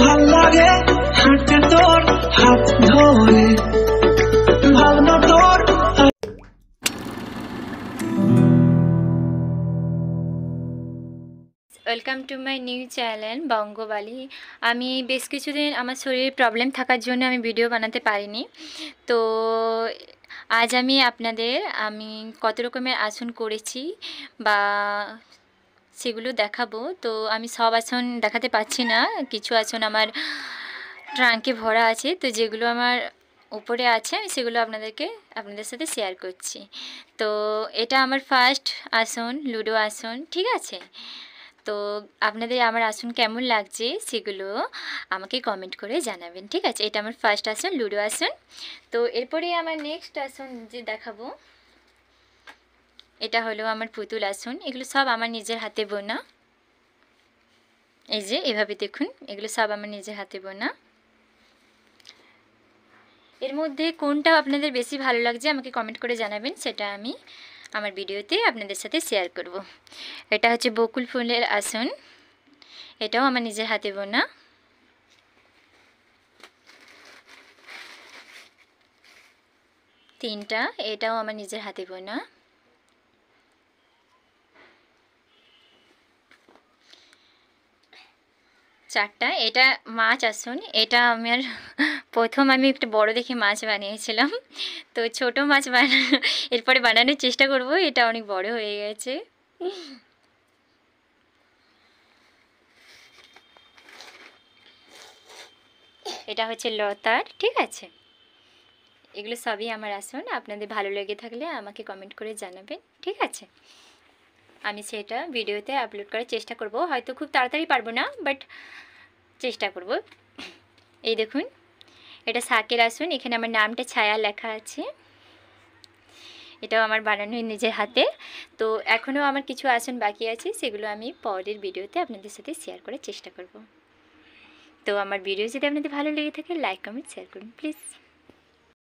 ভাল লাগে হাঁটতে তোর হাত ধরে welcome to my new channel Bangabali আমি বেশ কিছুদিন আমার শরীরে প্রবলেম থাকার জন্য আমি ভিডিও বানাতে পারিনি তো আজ আমি আপনাদের আমি কত রকমের আসন করেছি বা সেগুলো দেখাবো তো আমি সব আসন দেখাতে পারছি না কিছু আসন আমার ট্রাঙ্কে ভরা আছে তো যেগুলো আমার উপরে আছে আমি সেগুলো আপনাদেরকে আপনাদের সাথে শেয়ার করছি তো এটা আমার ফার্স্ট আসন লুডো আসন ঠিক আছে তো আপনাদের আমার আসন কেমন লাগছে সেগুলো আমাকে কমেন্ট করে জানাবেন ঠিক আছে এটা আমার ফার্স্ট আসন লুডো আসন তো এরপরে আমার নেক্সট আসন যে দেখাবো এটা হলো আমার পুতুল আসন এগুলো সব আমার নিজের হাতে বোনা এই যে এভাবে দেখুন এগুলো সব আমার নিজের হাতে বোনা এর মধ্যে কোনটা আপনাদের বেশি ভালো লাগছে আমাকে কমেন্ট করে জানাবেন সেটা আমি আমার ভিডিওতে আপনাদের সাথে শেয়ার করব। এটা হচ্ছে বকুল ফুলের আসন এটাও আমার নিজের হাতে বোনা তিনটা এটাও আমার নিজের হাতে বোনা চারটা এটা মাছ আসুন এটা আমার প্রথম আমি একটা বড় দেখে মাছ বানিয়েছিলাম তো ছোট মাছ বানা এরপরে বানানোর চেষ্টা করব এটা অনেক বড় হয়ে গেছে এটা হচ্ছে লতার ঠিক আছে এগুলো সবই আমার আসুন আপনাদের ভালো লেগে থাকলে আমাকে কমেন্ট করে জানাবেন ঠিক আছে আমি সেটা ভিডিওতে আপলোড করার চেষ্টা করব হয়তো খুব তাড়াতাড়ি পারবো না বাট চেষ্টা করব এই দেখুন এটা সাকের আসুন এখানে আমার নামটা ছায়া লেখা আছে এটাও আমার বানানো নিজের হাতে তো এখনও আমার কিছু আসন বাকি আছে সেগুলো আমি পরের ভিডিওতে আপনাদের সাথে শেয়ার করার চেষ্টা করব তো আমার ভিডিও যদি আপনাদের ভালো লেগে থাকে লাইক কমেন্ট শেয়ার করুন প্লিজ